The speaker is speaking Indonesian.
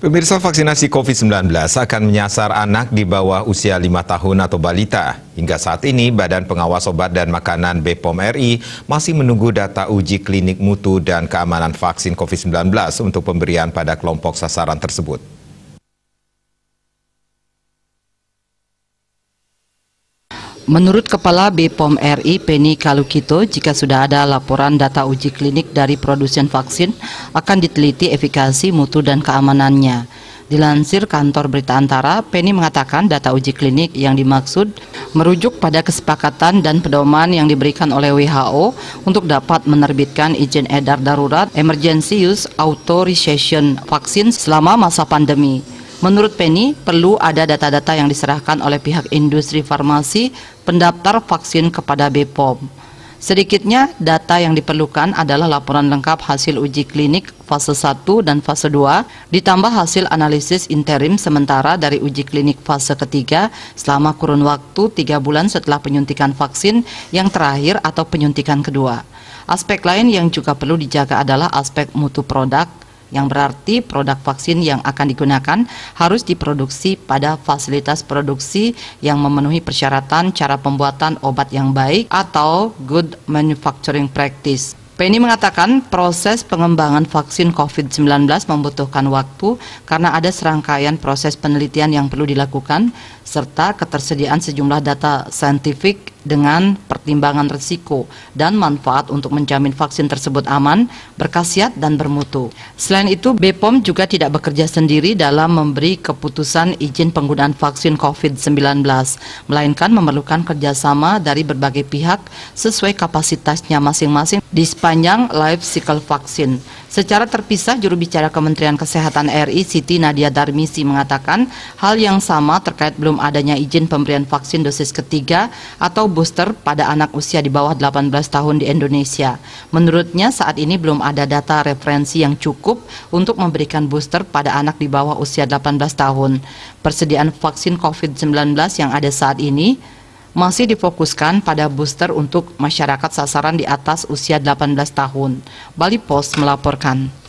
Pemirsa vaksinasi COVID-19 akan menyasar anak di bawah usia 5 tahun atau balita. Hingga saat ini, Badan Pengawas Obat dan Makanan BPOM RI masih menunggu data uji klinik mutu dan keamanan vaksin COVID-19 untuk pemberian pada kelompok sasaran tersebut. Menurut Kepala BPOM RI Penny Kalukito, jika sudah ada laporan data uji klinik dari produsen vaksin, akan diteliti efikasi mutu dan keamanannya. Dilansir kantor berita antara, Penny mengatakan data uji klinik yang dimaksud merujuk pada kesepakatan dan pedoman yang diberikan oleh WHO untuk dapat menerbitkan izin edar darurat Emergency Use Authorization vaksin selama masa pandemi. Menurut Penny, perlu ada data-data yang diserahkan oleh pihak industri farmasi pendaftar vaksin kepada BPOM. Sedikitnya data yang diperlukan adalah laporan lengkap hasil uji klinik fase 1 dan fase 2, ditambah hasil analisis interim sementara dari uji klinik fase ketiga selama kurun waktu 3 bulan setelah penyuntikan vaksin yang terakhir atau penyuntikan kedua. Aspek lain yang juga perlu dijaga adalah aspek mutu produk, yang berarti produk vaksin yang akan digunakan harus diproduksi pada fasilitas produksi yang memenuhi persyaratan cara pembuatan obat yang baik atau good manufacturing practice. Penny mengatakan proses pengembangan vaksin COVID-19 membutuhkan waktu karena ada serangkaian proses penelitian yang perlu dilakukan serta ketersediaan sejumlah data saintifik dengan pertimbangan risiko dan manfaat untuk menjamin vaksin tersebut aman, berkhasiat, dan bermutu. Selain itu, BPOM juga tidak bekerja sendiri dalam memberi keputusan izin penggunaan vaksin COVID-19, melainkan memerlukan kerjasama dari berbagai pihak sesuai kapasitasnya masing-masing di sepanjang life cycle vaksin. Secara terpisah, juru bicara Kementerian Kesehatan RI Siti Nadia Darmisi mengatakan hal yang sama terkait belum adanya izin pemberian vaksin dosis ketiga atau booster pada anak usia di bawah 18 tahun di Indonesia. Menurutnya saat ini belum ada data referensi yang cukup untuk memberikan booster pada anak di bawah usia 18 tahun. Persediaan vaksin COVID-19 yang ada saat ini masih difokuskan pada booster untuk masyarakat sasaran di atas usia 18 tahun. Bali Post melaporkan.